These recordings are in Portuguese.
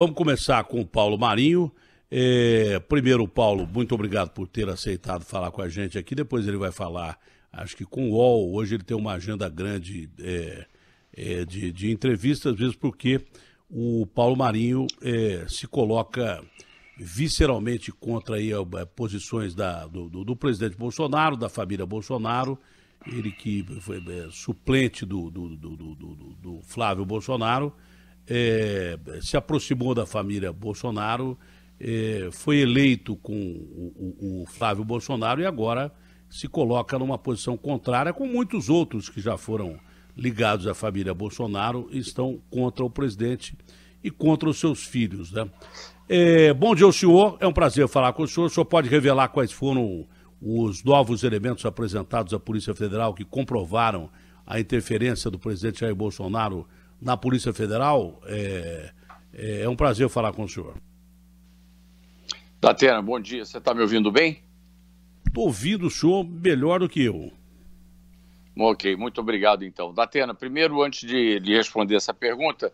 Vamos começar com o Paulo Marinho. É, primeiro, Paulo, muito obrigado por ter aceitado falar com a gente aqui. Depois ele vai falar, acho que com o UOL. Hoje ele tem uma agenda grande é, é, de, de entrevistas, às vezes porque o Paulo Marinho é, se coloca visceralmente contra aí, é, posições da, do, do, do, presidente Bolsonaro, da família Bolsonaro. Ele que foi é, suplente do, do Flávio Bolsonaro é, se aproximou da família Bolsonaro, é, foi eleito com o, o, o Flávio Bolsonaro e agora se coloca numa posição contrária com muitos outros que já foram ligados à família Bolsonaro e estão contra o presidente e contra os seus filhos. Né? É, bom dia senhor, é um prazer falar com o senhor. O senhor pode revelar quais foram os novos elementos apresentados à Polícia Federal que comprovaram a interferência do presidente Jair Bolsonaro na Polícia Federal. É, é, é um prazer falar com o senhor. Datena, bom dia. Você está me ouvindo bem? Estou ouvindo o senhor melhor do que eu. Ok, muito obrigado então. Datena, primeiro, antes de responder essa pergunta,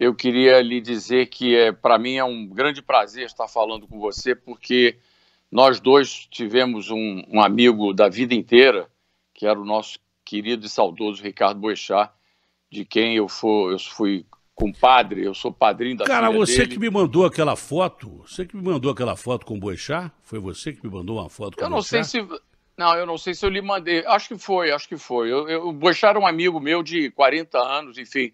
eu queria lhe dizer que é, para mim é um grande prazer estar falando com você, porque nós dois tivemos um, um amigo da vida inteira, que era o nosso querido e saudoso Ricardo Boechat, de quem eu, for, eu fui compadre, eu sou padrinho da Cara, você dele. que me mandou aquela foto, você que me mandou aquela foto com o Boixá? Foi você que me mandou uma foto com eu o Eu não sei se... Não, eu não sei se eu lhe mandei. Acho que foi, acho que foi. Eu, eu, o Boixá era um amigo meu de 40 anos, enfim.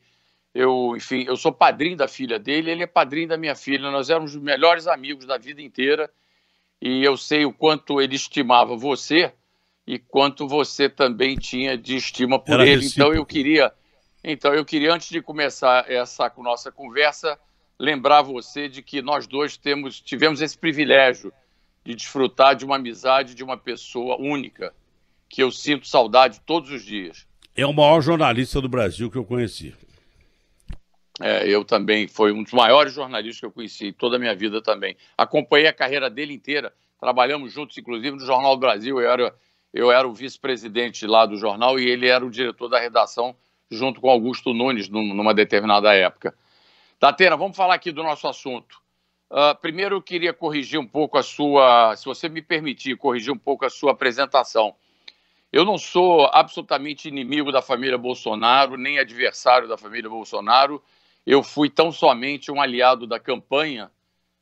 Eu, enfim, eu sou padrinho da filha dele, ele é padrinho da minha filha. Nós éramos os melhores amigos da vida inteira. E eu sei o quanto ele estimava você e quanto você também tinha de estima por era ele. Então, recíproco. Então eu queria então, eu queria, antes de começar essa nossa conversa, lembrar você de que nós dois temos, tivemos esse privilégio de desfrutar de uma amizade de uma pessoa única, que eu sinto saudade todos os dias. É o maior jornalista do Brasil que eu conheci. É, eu também, foi um dos maiores jornalistas que eu conheci toda a minha vida também. Acompanhei a carreira dele inteira, trabalhamos juntos, inclusive, no Jornal do Brasil. Eu era, eu era o vice-presidente lá do jornal e ele era o diretor da redação junto com Augusto Nunes numa determinada época. Tatena, vamos falar aqui do nosso assunto. Uh, primeiro, eu queria corrigir um pouco a sua, se você me permitir, corrigir um pouco a sua apresentação. Eu não sou absolutamente inimigo da família Bolsonaro, nem adversário da família Bolsonaro. Eu fui tão somente um aliado da campanha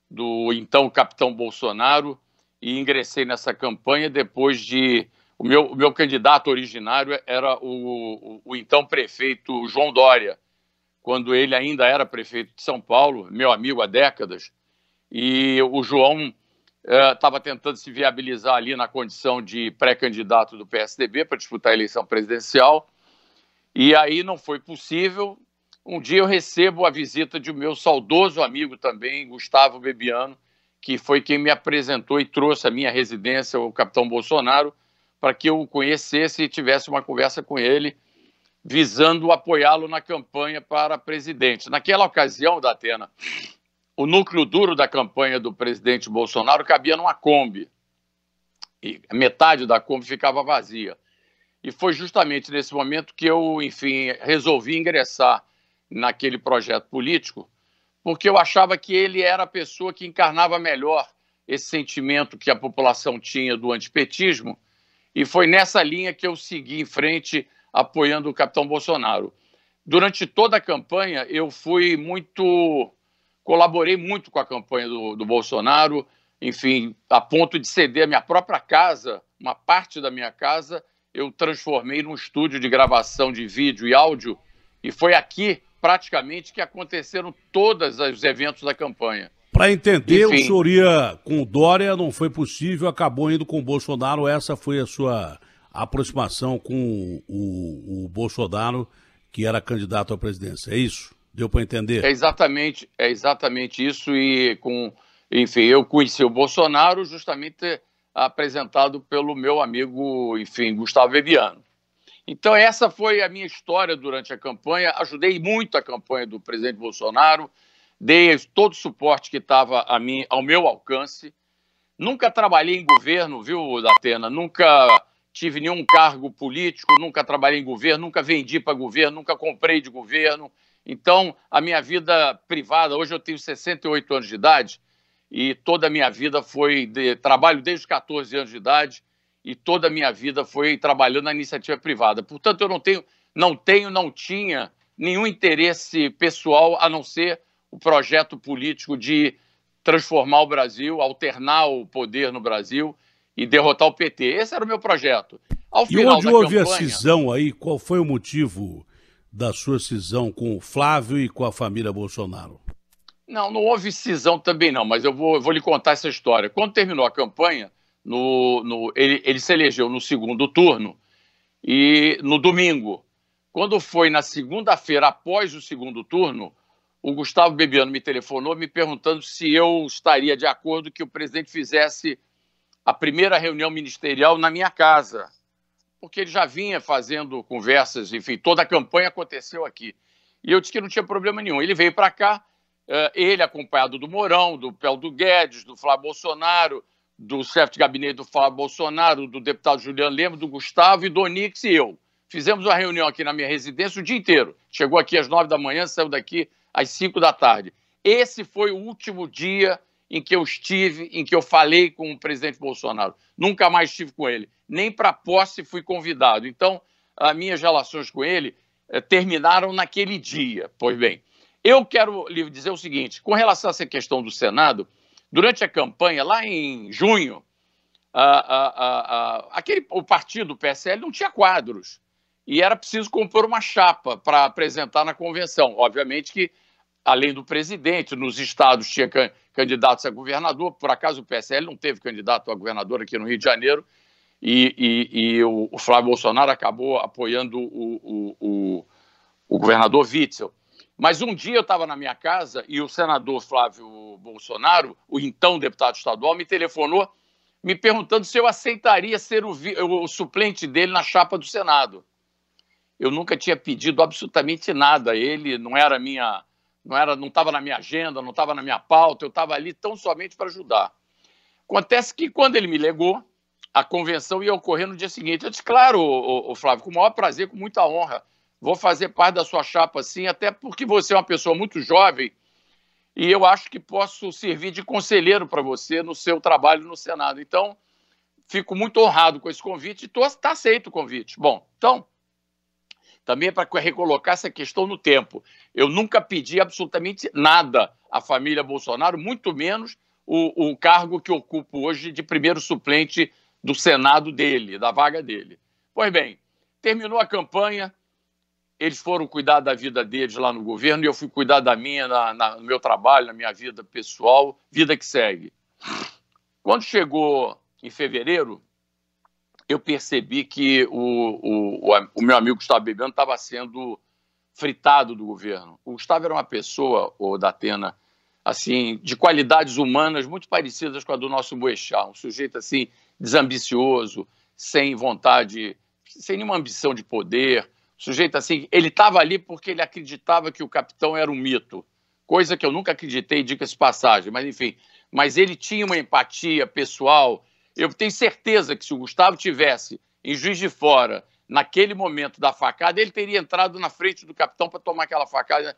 do então capitão Bolsonaro e ingressei nessa campanha depois de o meu, o meu candidato originário era o, o, o então prefeito João Dória, quando ele ainda era prefeito de São Paulo, meu amigo há décadas, e o João estava eh, tentando se viabilizar ali na condição de pré-candidato do PSDB para disputar a eleição presidencial, e aí não foi possível. Um dia eu recebo a visita de o meu saudoso amigo também, Gustavo Bebiano, que foi quem me apresentou e trouxe à minha residência o capitão Bolsonaro, para que eu o conhecesse e tivesse uma conversa com ele, visando apoiá-lo na campanha para presidente. Naquela ocasião, da Atena, o núcleo duro da campanha do presidente Bolsonaro cabia numa Kombi. E metade da Kombi ficava vazia. E foi justamente nesse momento que eu, enfim, resolvi ingressar naquele projeto político, porque eu achava que ele era a pessoa que encarnava melhor esse sentimento que a população tinha do antipetismo e foi nessa linha que eu segui em frente apoiando o capitão Bolsonaro. Durante toda a campanha, eu fui muito. colaborei muito com a campanha do, do Bolsonaro, enfim, a ponto de ceder a minha própria casa, uma parte da minha casa, eu transformei num estúdio de gravação de vídeo e áudio, e foi aqui praticamente que aconteceram todos os eventos da campanha. Para entender, Enfim. o senhor ia com o Dória, não foi possível, acabou indo com o Bolsonaro. Essa foi a sua aproximação com o, o Bolsonaro, que era candidato à presidência. É isso? Deu para entender? É exatamente, é exatamente isso. E com, enfim, eu conheci o Bolsonaro justamente apresentado pelo meu amigo, enfim, Gustavo Eviano. Então, essa foi a minha história durante a campanha. Ajudei muito a campanha do presidente Bolsonaro dei todo o suporte que estava ao meu alcance. Nunca trabalhei em governo, viu, Datena? Nunca tive nenhum cargo político, nunca trabalhei em governo, nunca vendi para governo, nunca comprei de governo. Então, a minha vida privada, hoje eu tenho 68 anos de idade e toda a minha vida foi de trabalho desde os 14 anos de idade e toda a minha vida foi trabalhando na iniciativa privada. Portanto, eu não tenho, não tenho, não tinha nenhum interesse pessoal a não ser o projeto político de transformar o Brasil, alternar o poder no Brasil e derrotar o PT. Esse era o meu projeto. Ao e onde houve campanha... a cisão aí? Qual foi o motivo da sua cisão com o Flávio e com a família Bolsonaro? Não, não houve cisão também não, mas eu vou, eu vou lhe contar essa história. Quando terminou a campanha, no, no, ele, ele se elegeu no segundo turno e no domingo. Quando foi na segunda-feira, após o segundo turno, o Gustavo Bebiano me telefonou me perguntando se eu estaria de acordo que o presidente fizesse a primeira reunião ministerial na minha casa, porque ele já vinha fazendo conversas, enfim, toda a campanha aconteceu aqui. E eu disse que não tinha problema nenhum. Ele veio para cá, eh, ele acompanhado do Mourão, do do Guedes, do Flávio Bolsonaro, do chefe de gabinete do Flávio Bolsonaro, do deputado Juliano Lemos, do Gustavo e do Onix e eu. Fizemos uma reunião aqui na minha residência o dia inteiro. Chegou aqui às nove da manhã, saiu daqui às 5 da tarde. Esse foi o último dia em que eu estive, em que eu falei com o presidente Bolsonaro. Nunca mais estive com ele, nem para posse fui convidado. Então, as minhas relações com ele eh, terminaram naquele dia. Pois bem, eu quero lhe dizer o seguinte: com relação a essa questão do Senado, durante a campanha, lá em junho, a, a, a, aquele, o partido, o PSL, não tinha quadros. E era preciso compor uma chapa para apresentar na convenção. Obviamente que além do presidente, nos estados tinha candidatos a governador, por acaso o PSL não teve candidato a governador aqui no Rio de Janeiro, e, e, e o, o Flávio Bolsonaro acabou apoiando o, o, o governador Witzel. Mas um dia eu estava na minha casa e o senador Flávio Bolsonaro, o então deputado estadual, me telefonou me perguntando se eu aceitaria ser o, o, suplente dele na chapa do Senado. Eu nunca tinha pedido absolutamente nada a ele, não era minha não era, não estava na minha agenda, não estava na minha pauta, eu estava ali tão somente para ajudar. Acontece que quando ele me legou, a convenção ia ocorrer no dia seguinte. Eu disse, claro, ô, ô, Flávio, com o maior prazer, com muita honra, vou fazer parte da sua chapa, sim, até porque você é uma pessoa muito jovem e eu acho que posso servir de conselheiro para você no seu trabalho no Senado. Então, fico muito honrado com esse convite e está aceito o convite. Bom, então, também é para recolocar essa questão no tempo. Eu nunca pedi absolutamente nada à família Bolsonaro, muito menos o, o cargo que ocupo hoje de primeiro suplente do Senado dele, da vaga dele. Pois bem, terminou a campanha, eles foram cuidar da vida deles lá no governo e eu fui cuidar da minha, na, na, no meu trabalho, na minha vida pessoal, vida que segue. Quando chegou em fevereiro, eu percebi que o, o, o meu amigo Gustavo Bebiano estava sendo fritado do governo. O Gustavo era uma pessoa, o da Atena, assim, de qualidades humanas muito parecidas com a do nosso Boechat, um sujeito assim desambicioso, sem vontade, sem nenhuma ambição de poder, sujeito assim, ele estava ali porque ele acreditava que o capitão era um mito, coisa que eu nunca acreditei, diga-se passagem, mas enfim, mas ele tinha uma empatia pessoal eu tenho certeza que se o Gustavo tivesse em Juiz de Fora, naquele momento da facada, ele teria entrado na frente do capitão para tomar aquela facada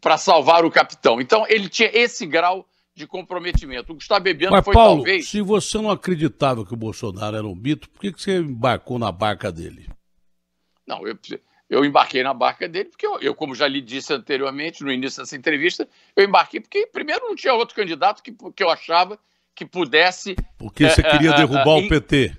para salvar o capitão. Então, ele tinha esse grau de comprometimento. O Gustavo Bebendo Mas, foi Paulo, talvez. Se você não acreditava que o Bolsonaro era um mito, por que, que você embarcou na barca dele? Não, eu, eu embarquei na barca dele porque eu, eu, como já lhe disse anteriormente, no início dessa entrevista, eu embarquei porque, primeiro, não tinha outro candidato que, que eu achava que pudesse. Porque você é, queria é, derrubar é, o PT.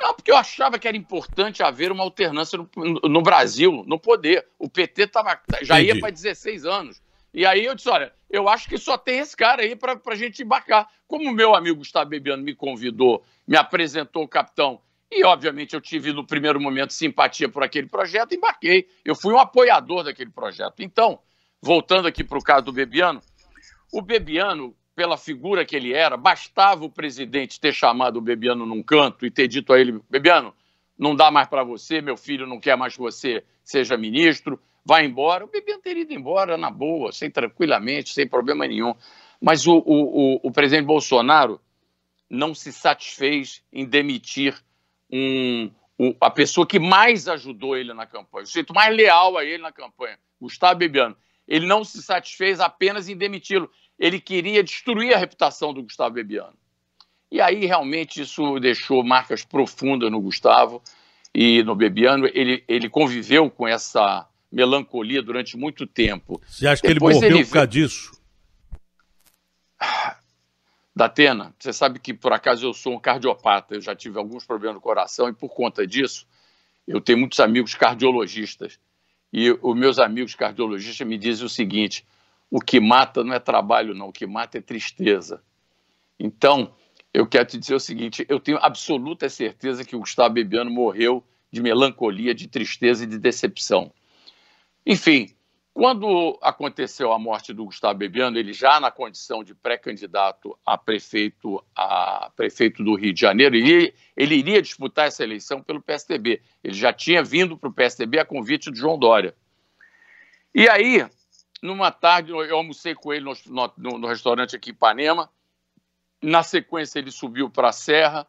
Não, porque eu achava que era importante haver uma alternância no, no Brasil, no poder. O PT tava, já Entendi. ia para 16 anos. E aí eu disse: olha, eu acho que só tem esse cara aí para a gente embarcar. Como o meu amigo Gustavo Bebiano me convidou, me apresentou o capitão, e obviamente eu tive no primeiro momento simpatia por aquele projeto, embarquei. Eu fui um apoiador daquele projeto. Então, voltando aqui para o caso do Bebiano, o Bebiano pela figura que ele era, bastava o presidente ter chamado o Bebiano num canto e ter dito a ele: Bebiano, não dá mais para você, meu filho não quer mais que você seja ministro, vai embora. O Bebiano teria ido embora na boa, sem tranquilamente, sem problema nenhum. Mas o, o, o, o presidente Bolsonaro não se satisfez em demitir um, a pessoa que mais ajudou ele na campanha, o sujeito mais leal a ele na campanha, Gustavo Bebiano. Ele não se satisfez apenas em demiti-lo ele queria destruir a reputação do Gustavo Bebiano. E aí realmente isso deixou marcas profundas no Gustavo e no Bebiano. Ele, ele conviveu com essa melancolia durante muito tempo. Você acha Depois que ele morreu ele... por causa disso? Da você sabe que por acaso eu sou um cardiopata, eu já tive alguns problemas no coração e por conta disso eu tenho muitos amigos cardiologistas. E os meus amigos cardiologistas me dizem o seguinte: o que mata não é trabalho, não, o que mata é tristeza. Então, eu quero te dizer o seguinte: eu tenho absoluta certeza que o Gustavo Bebiano morreu de melancolia, de tristeza e de decepção. Enfim, quando aconteceu a morte do Gustavo Bebiano, ele já na condição de pré-candidato a prefeito, a prefeito do Rio de Janeiro, ele, ele iria disputar essa eleição pelo PSDB. Ele já tinha vindo para o PSDB a convite de João Dória. E aí, numa tarde, eu almocei com ele no, no, no restaurante aqui em Ipanema. Na sequência, ele subiu para a serra,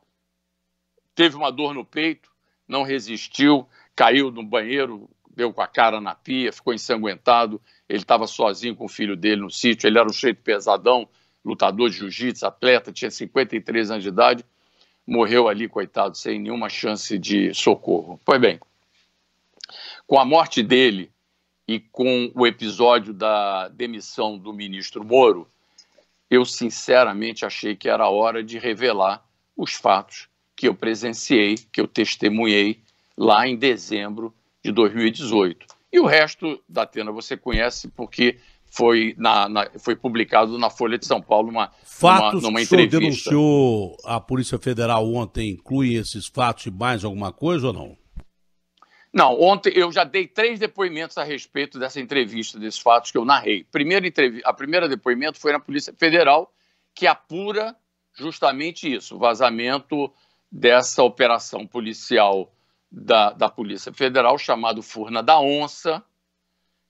teve uma dor no peito, não resistiu, caiu no banheiro, deu com a cara na pia, ficou ensanguentado. Ele estava sozinho com o filho dele no sítio. Ele era um cheio pesadão, lutador de jiu-jitsu, atleta, tinha 53 anos de idade. Morreu ali, coitado, sem nenhuma chance de socorro. Pois bem, com a morte dele, e com o episódio da demissão do ministro Moro, eu sinceramente achei que era hora de revelar os fatos que eu presenciei, que eu testemunhei lá em dezembro de 2018. E o resto da Atena você conhece porque foi, na, na, foi publicado na Folha de São Paulo uma, fatos numa, entrevista. Fatos o senhor denunciou a Polícia Federal ontem incluem esses fatos e mais alguma coisa ou não? Não, ontem eu já dei três depoimentos a respeito dessa entrevista, desses fatos que eu narrei. Primeira a primeira depoimento foi na Polícia Federal, que apura justamente isso, o vazamento dessa operação policial da, da Polícia Federal, chamado Furna da Onça,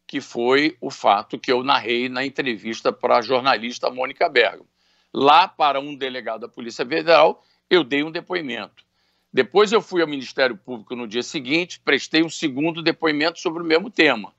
que foi o fato que eu narrei na entrevista para a jornalista Mônica Bergamo. Lá, para um delegado da Polícia Federal, eu dei um depoimento. Depois eu fui ao Ministério Público no dia seguinte, prestei um segundo depoimento sobre o mesmo tema.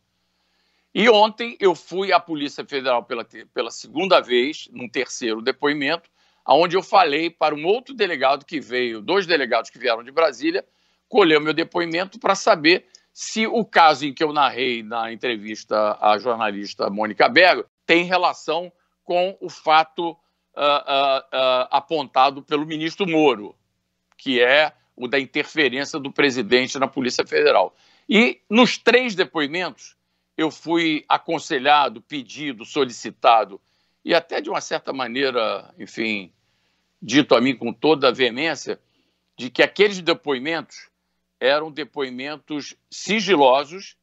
E ontem eu fui à Polícia Federal pela, pela segunda vez, num terceiro depoimento, onde eu falei para um outro delegado que veio, dois delegados que vieram de Brasília, colher o meu depoimento para saber se o caso em que eu narrei na entrevista à jornalista Mônica Berger tem relação com o fato uh, uh, uh, apontado pelo ministro Moro, que é o da interferência do presidente na Polícia Federal. E nos três depoimentos, eu fui aconselhado, pedido, solicitado, e até de uma certa maneira, enfim, dito a mim com toda a veemência, de que aqueles depoimentos eram depoimentos sigilosos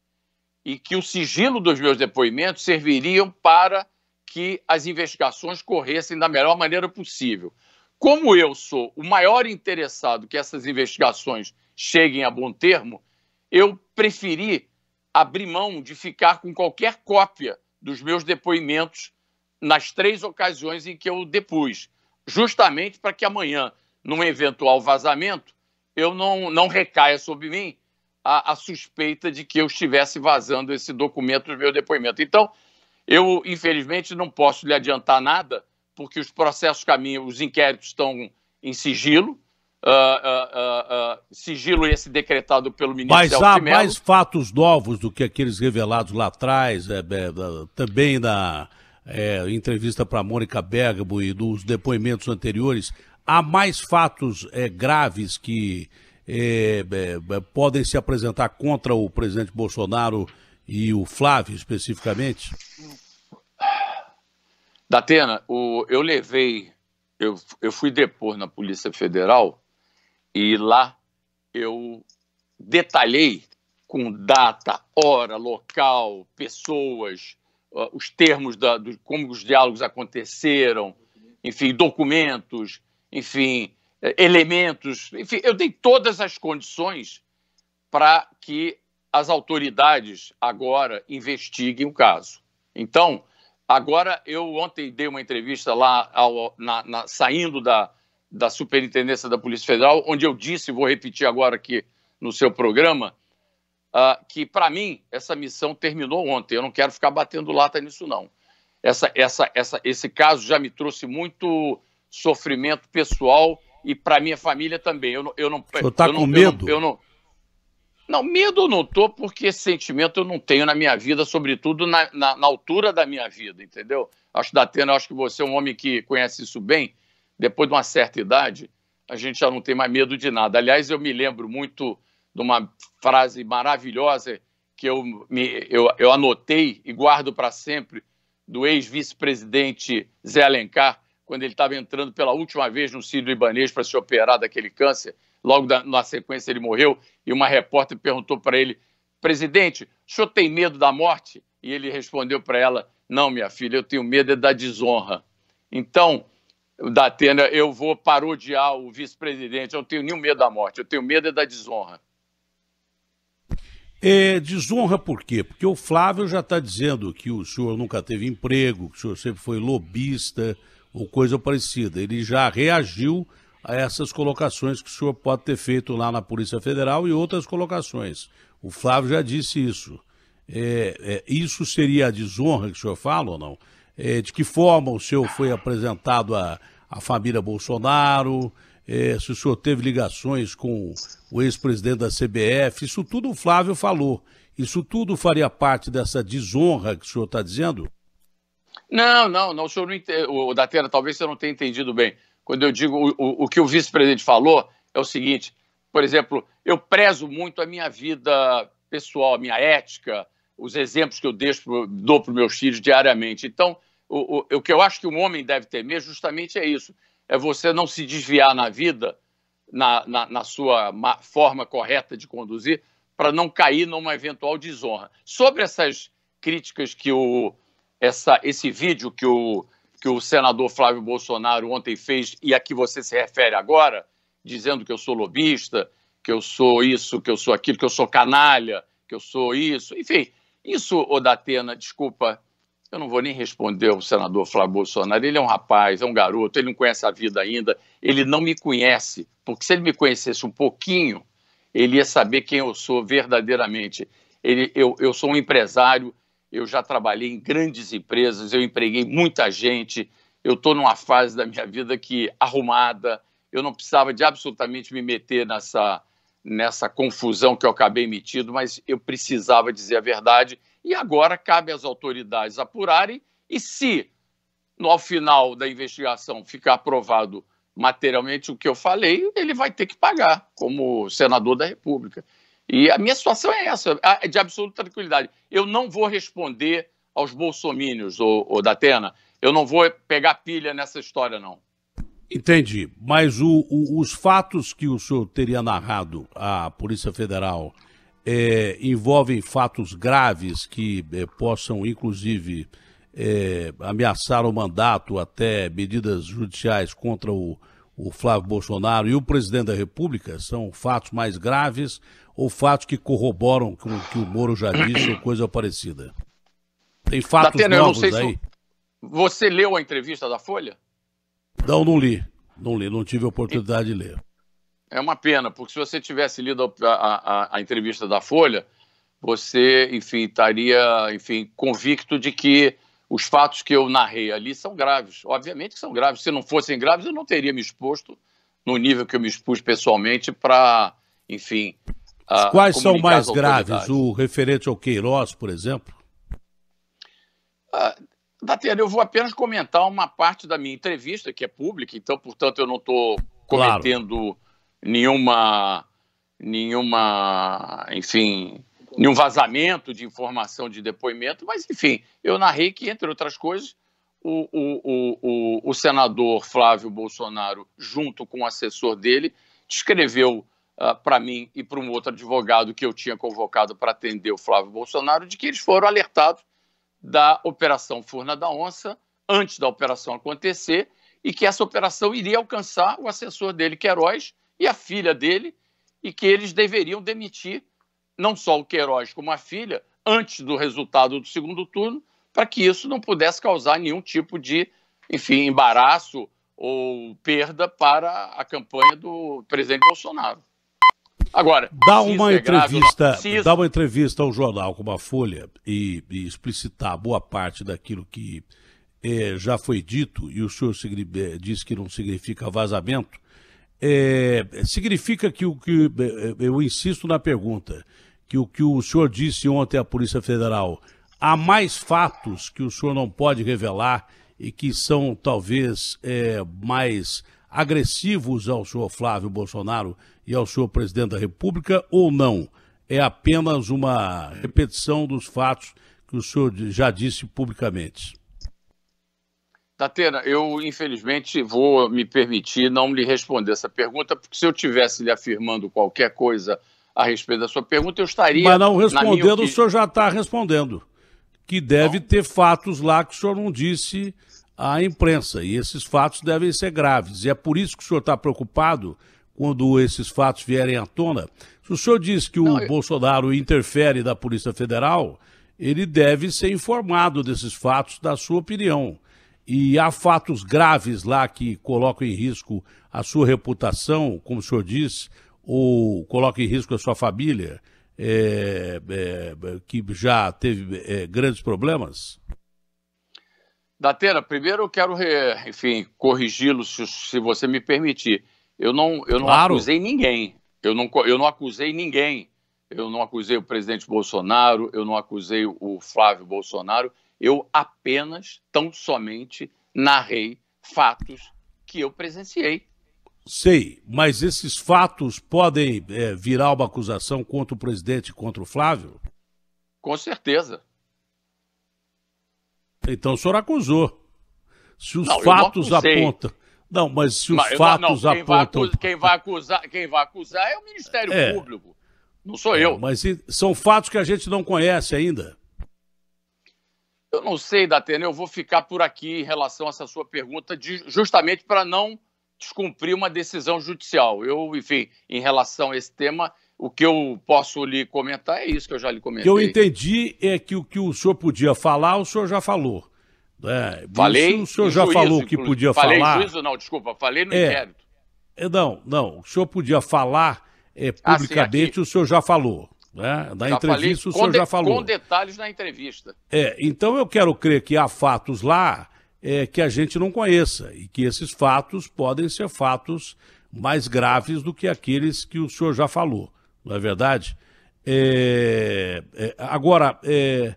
e que o sigilo dos meus depoimentos serviriam para que as investigações corressem da melhor maneira possível. Como eu sou o maior interessado que essas investigações cheguem a bom termo, eu preferi abrir mão de ficar com qualquer cópia dos meus depoimentos nas três ocasiões em que eu depus, justamente para que amanhã, num eventual vazamento, eu não, não recaia sobre mim a, a suspeita de que eu estivesse vazando esse documento do meu depoimento. Então, eu, infelizmente, não posso lhe adiantar nada porque os processos caminham, os inquéritos estão em sigilo. Uh, uh, uh, sigilo esse decretado pelo ministro Mas Celso há mais fatos novos do que aqueles revelados lá atrás, é, é, também na é, entrevista para Mônica Bergamo e dos depoimentos anteriores. Há mais fatos é, graves que é, é, podem se apresentar contra o presidente Bolsonaro e o Flávio especificamente? Datena, o, eu levei, eu, eu fui depor na Polícia Federal e lá eu detalhei com data, hora, local, pessoas, os termos da, do, como os diálogos aconteceram, enfim, documentos, enfim, é, elementos, enfim, eu dei todas as condições para que as autoridades agora investiguem o caso. Então, Agora, eu ontem dei uma entrevista lá, ao, na, na, saindo da, da Superintendência da Polícia Federal, onde eu disse, vou repetir agora aqui no seu programa, uh, que para mim essa missão terminou ontem. Eu não quero ficar batendo lata nisso, não. Essa, essa, essa, esse caso já me trouxe muito sofrimento pessoal e para minha família também. Eu não, eu não, tá eu tá com não, medo? Eu não, eu não, não, medo eu não tô, porque esse sentimento eu não tenho na minha vida, sobretudo na, na, na altura da minha vida, entendeu? Acho da Atena, acho que você é um homem que conhece isso bem. Depois de uma certa idade, a gente já não tem mais medo de nada. Aliás, eu me lembro muito de uma frase maravilhosa que eu, me, eu, eu anotei e guardo para sempre, do ex-vice-presidente Zé Alencar, quando ele estava entrando pela última vez no Sírio Libanês para se operar daquele câncer logo da, na sequência ele morreu, e uma repórter perguntou para ele: presidente, o senhor tem medo da morte? E ele respondeu para ela: não, minha filha, eu tenho medo é da desonra. Então, da Atena, eu vou parodiar o vice-presidente, eu não tenho nenhum medo da morte, eu tenho medo é da desonra. É, desonra por quê? Porque o Flávio já está dizendo que o senhor nunca teve emprego, que o senhor sempre foi lobista ou coisa parecida. Ele já reagiu a essas colocações que o senhor pode ter feito lá na Polícia Federal e outras colocações. O Flávio já disse isso. É, é, isso seria a desonra que o senhor fala ou não? É, de que forma o senhor foi apresentado à, à família Bolsonaro? É, se o senhor teve ligações com o ex-presidente da CBF? Isso tudo o Flávio falou. Isso tudo faria parte dessa desonra que o senhor está dizendo? Não, não, não, o senhor não entende, o Datena, talvez você não tenha entendido bem quando eu digo o, o, o que o vice-presidente falou, é o seguinte: por exemplo, eu prezo muito a minha vida pessoal, a minha ética, os exemplos que eu deixo, dou para os meus filhos diariamente. Então, o, o, o que eu acho que um homem deve temer justamente é isso: é você não se desviar na vida, na, na, na sua forma correta de conduzir, para não cair numa eventual desonra. Sobre essas críticas que o, essa, esse vídeo que o que o senador Flávio Bolsonaro ontem fez e a que você se refere agora, dizendo que eu sou lobista, que eu sou isso, que eu sou aquilo, que eu sou canalha, que eu sou isso. Enfim, isso, Odatena, desculpa, eu não vou nem responder ao senador Flávio Bolsonaro. Ele é um rapaz, é um garoto, ele não conhece a vida ainda, ele não me conhece, porque se ele me conhecesse um pouquinho, ele ia saber quem eu sou verdadeiramente. Ele, eu, eu sou um empresário eu já trabalhei em grandes empresas, eu empreguei muita gente, eu estou numa fase da minha vida que arrumada, eu não precisava de absolutamente me meter nessa, nessa confusão que eu acabei metido, mas eu precisava dizer a verdade. E agora cabe às autoridades apurarem e se, no ao final da investigação, ficar aprovado materialmente o que eu falei, ele vai ter que pagar como senador da República. E a minha situação é essa, de absoluta tranquilidade. Eu não vou responder aos bolsomínios, ou, ou da Atena. Eu não vou pegar pilha nessa história, não. Entendi. Mas o, o, os fatos que o senhor teria narrado à Polícia Federal é, envolvem fatos graves que é, possam, inclusive, é, ameaçar o mandato, até medidas judiciais contra o o Flávio Bolsonaro e o presidente da República são fatos mais graves ou fatos que corroboram com o que o Moro já disse ou coisa parecida? Tem fatos Datena, novos eu não sei aí? Se você leu a entrevista da Folha? Não, não li. Não li, não tive a oportunidade de ler. É uma pena, porque se você tivesse lido a, a, a entrevista da Folha, você, enfim, estaria, enfim, convicto de que os fatos que eu narrei ali são graves. Obviamente que são graves. Se não fossem graves, eu não teria me exposto no nível que eu me expus pessoalmente para, enfim. A, ah, Quais são mais graves? O referente ao Queiroz, por exemplo? Ah, Tatiana, eu vou apenas comentar uma parte da minha entrevista, que é pública, então, portanto, eu não estou cometendo claro. nenhuma, nenhuma, enfim, nenhum vazamento de informação de depoimento, mas enfim, eu narrei que, entre outras coisas, o, o, o, o senador Flávio Bolsonaro, junto com o assessor dele, escreveu uh, ah, para mim e para um outro advogado que eu tinha convocado para atender o Flávio Bolsonaro de que eles foram alertados da Operação Furna da Onça, antes da operação acontecer, e que essa operação iria alcançar o assessor dele, Queiroz, e a filha dele, e que eles deveriam demitir não só o Queiroz como a filha, antes do resultado do segundo turno, para que isso não pudesse causar nenhum tipo de, enfim, embaraço ou perda para a campanha do presidente Bolsonaro. Agora, dá uma é entrevista, grave, dá uma entrevista ao jornal como a Folha e, e explicitar boa parte daquilo que é, já foi dito e o senhor eh, disse que não significa vazamento. É, significa que o que eu insisto na pergunta que o que o senhor disse ontem à Polícia Federal. Há mais fatos que o senhor não pode revelar e que são talvez é, mais agressivos ao senhor Flávio Bolsonaro e ao senhor presidente da República ou não? É apenas uma repetição dos fatos que o senhor já disse publicamente. Tatena, eu infelizmente vou me permitir não lhe responder essa pergunta, porque se eu tivesse lhe afirmando qualquer coisa a respeito da sua pergunta, eu estaria. Mas não respondendo, o senhor já está respondendo. Que deve não. ter fatos lá que o senhor não disse à imprensa. E esses fatos devem ser graves. E é por isso que o senhor está preocupado quando esses fatos vierem à tona. Se o senhor diz que o não, eu... Bolsonaro interfere da Polícia Federal, ele deve ser informado desses fatos, da sua opinião. E há fatos graves lá que colocam em risco a sua reputação, como o senhor disse, ou coloca em risco a sua família, é, é, que já teve é, grandes problemas? Datena, primeiro eu quero, re, enfim, corrigi-lo, se, se, você me permitir. Eu não, eu não claro. acusei ninguém. Eu não, eu não acusei ninguém. Eu não acusei o presidente Bolsonaro, eu não acusei o Flávio Bolsonaro. Eu apenas, tão somente, narrei fatos que eu presenciei Sei, mas esses fatos podem é, virar uma acusação contra o presidente, contra o Flávio? Com certeza. Então o senhor acusou. Se os não, fatos apontam. Não, mas se os mas, fatos não, quem apontam. Vai acusar, quem, vai acusar, quem vai acusar é o Ministério é, Público. Não sou é, eu. Mas são fatos que a gente não conhece ainda. Eu não sei, Datena, eu vou ficar por aqui em relação a essa sua pergunta, de, justamente para não descumprir uma decisão judicial. Eu, enfim, em relação a esse tema, o que eu posso lhe comentar é isso que eu já lhe comentei. O que eu entendi é que o que o senhor podia falar, o senhor já falou. É, falei. O senhor já juízo, falou o que podia falei falar. Falei juízo, não, desculpa, falei no é, inquérito. É, não, não. O senhor podia falar é, publicamente, ah, sim, o senhor já falou. Né? Na já entrevista, falei, o senhor de, já falou. Com detalhes na entrevista. É, então eu quero crer que há fatos lá é, que a gente não conheça e que esses fatos podem ser fatos mais graves do que aqueles que o senhor já falou, não é verdade? É, é, agora, é,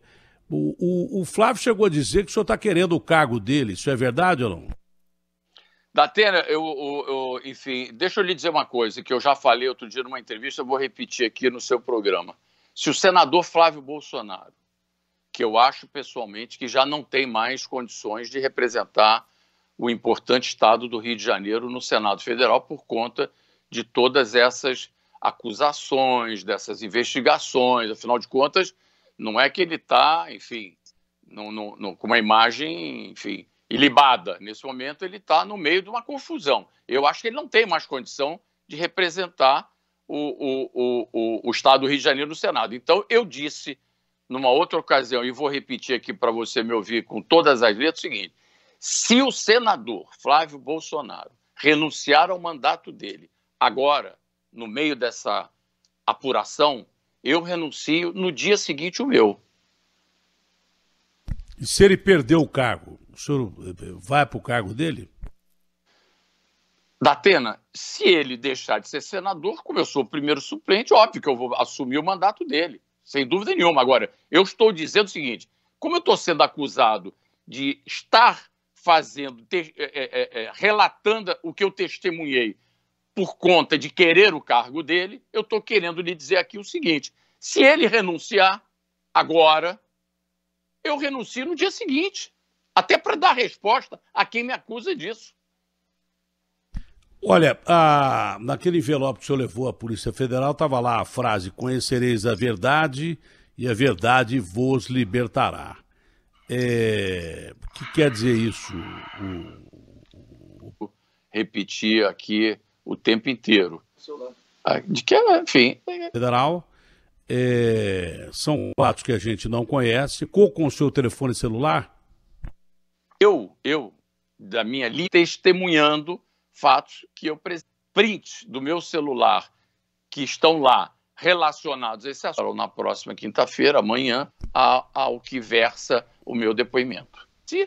o, o, o, Flávio chegou a dizer que o senhor está querendo o cargo dele, isso é verdade ou não? Datena, eu, eu, eu, enfim, deixa eu lhe dizer uma coisa que eu já falei outro dia numa entrevista, eu vou repetir aqui no seu programa. Se o senador Flávio Bolsonaro que eu acho pessoalmente que já não tem mais condições de representar o importante Estado do Rio de Janeiro no Senado Federal por conta de todas essas acusações, dessas investigações. Afinal de contas, não é que ele está, enfim, no, no, no, com uma imagem, enfim, ilibada. Nesse momento, ele está no meio de uma confusão. Eu acho que ele não tem mais condição de representar o, o, o, o, o Estado do Rio de Janeiro no Senado. Então, eu disse numa outra ocasião, e vou repetir aqui para você me ouvir com todas as letras, é o seguinte: se o senador Flávio Bolsonaro renunciar ao mandato dele agora, no meio dessa apuração, eu renuncio no dia seguinte o meu. E se ele perdeu o cargo, o senhor vai para o cargo dele? Datena, se ele deixar de ser senador, como eu sou o primeiro suplente, óbvio que eu vou assumir o mandato dele sem dúvida nenhuma. Agora, eu estou dizendo o seguinte: como eu estou sendo acusado de estar fazendo, te, é, é, é, é, relatando o que eu testemunhei por conta de querer o cargo dele, eu estou querendo lhe dizer aqui o seguinte: se ele renunciar agora, eu renuncio no dia seguinte, até para dar resposta a quem me acusa disso. Olha, a, naquele envelope que o senhor levou à Polícia Federal, estava lá a frase: Conhecereis a verdade e a verdade vos libertará. É, o que quer dizer isso? O... Repetir aqui o tempo inteiro. Ah, de que, enfim. Federal. É, são fatos que a gente não conhece. com o seu telefone celular? Eu, eu, da minha linha, testemunhando fatos que eu print do meu celular que estão lá relacionados a esse assunto na próxima quinta-feira, amanhã, ao que versa o meu depoimento. sim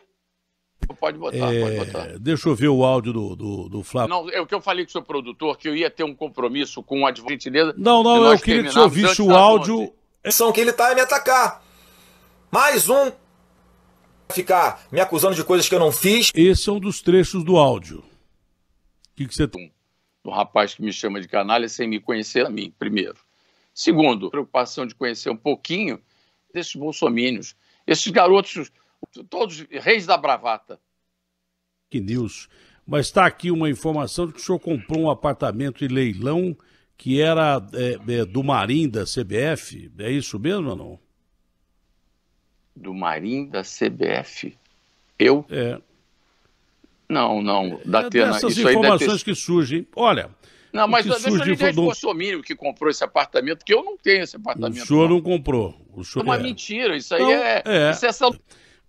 Pode botar, é... pode botar. Deixa eu ver o áudio do, do, do Flávio. Não, é o que eu falei com o seu produtor, que eu ia ter um compromisso com o advogado. Não, não, eu queria que você ouvisse o áudio. São que ele está a é me atacar. Mais um ficar me acusando de coisas que eu não fiz. Esse é um dos trechos do áudio que, que você tem? Um, um rapaz que me chama de canalha sem me conhecer a mim, primeiro. Segundo, preocupação de conhecer um pouquinho desses bolsomínios, esses garotos, todos reis da bravata. Que news. Mas está aqui uma informação de que o senhor comprou um apartamento em leilão que era é, é, do Marim da CBF. É isso mesmo ou não? Do Marim da CBF? Eu? É. Não, não. Da é Tena, Essas isso informações ter... que surgem. Olha. Não, mas deixa surge eu dizer do... Bolsonaro que comprou esse apartamento, que eu não tenho esse apartamento. O senhor não, não comprou. O senhor... É uma mentira, isso aí é... é... Isso é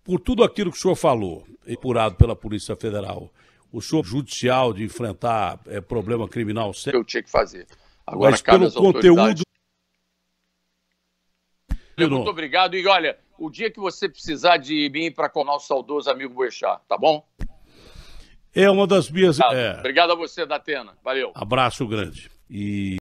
Por tudo aquilo que o senhor falou, apurado pela Polícia Federal, o senhor judicial de enfrentar é, problema criminal... Sério, eu tinha que fazer. Agora mas pelo conteúdo... Muito obrigado. E olha, o dia que você precisar de mim para conar o saudoso amigo Boechat, tá bom? É uma das minhas. Obrigado, é... Obrigado a você, Datena. Valeu. Abraço grande. E.